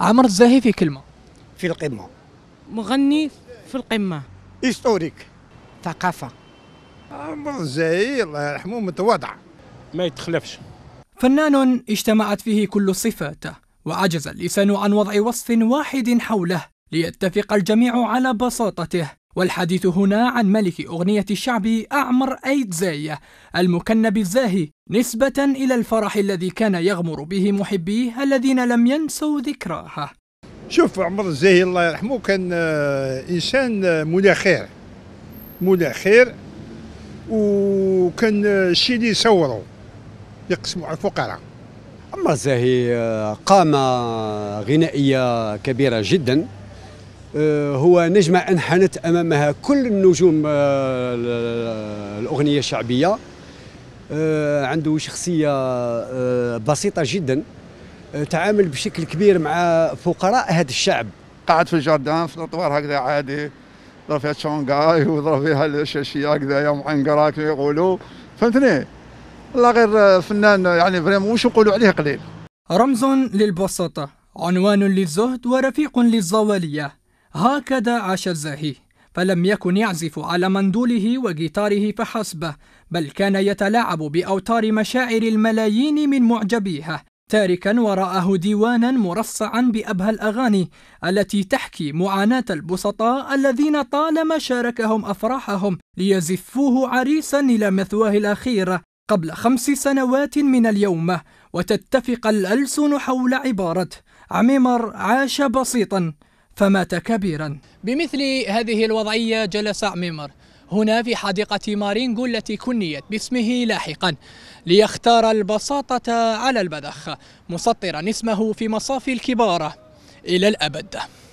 عمر الزاهي في كلمة في القمة مغني في القمة هيستوريك ثقافة عمر الزاهي الله يرحمه متواضع ما يتخلفش فنان اجتمعت فيه كل الصفات وعجز اللسان عن وضع وصف واحد حوله ليتفق الجميع على بساطته والحديث هنا عن ملك أغنية الشعب أعمر أيدزاي المكنب الزاهي نسبة إلى الفرح الذي كان يغمر به محبيه الذين لم ينسوا ذكراه شوف عمر الزاهي الله يرحمه كان آه، إنسان آه، مولى خير مولى خير وكان آه، الشيء اللي يصوروا يقسموا على الفقراء عمر الزاهي قامة غنائية كبيرة جداً آه، هو نجمة أنحنت أمامها كل النجوم آه، الأغنية الشعبية آه، عنده شخصية بسيطة جدا تعامل بشكل كبير مع فقراء هذا الشعب قاعد في الجاردان في الأطوار هكذا عادي ضرب فيها تشونغاي وضرب فيها الشاشية هكذا يا عنقرا كما يقولوا فهمتني الله غير فنان يعني فريمون واش نقولوا عليه قليل رمز للبساطة عنوان للزهد ورفيق للزوالية هكذا عاش الزاهي فلم يكن يعزف على مندوله وجيتاره فحسب بل كان يتلاعب باوتار مشاعر الملايين من معجبيها تاركا وراءه ديوانا مرصعا بابهى الاغاني التي تحكي معاناه البسطاء الذين طالما شاركهم افراحهم ليزفوه عريسا الى مثواه الاخير قبل خمس سنوات من اليوم وتتفق الالسن حول عباره عميمر عاش بسيطا فمات كبيرا بمثل هذه الوضعية جلس عميمر هنا في حديقة مارينغو التي كنيت باسمه لاحقا ليختار البساطة على البذخ مسطرا اسمه في مصافي الكبارة إلى الأبد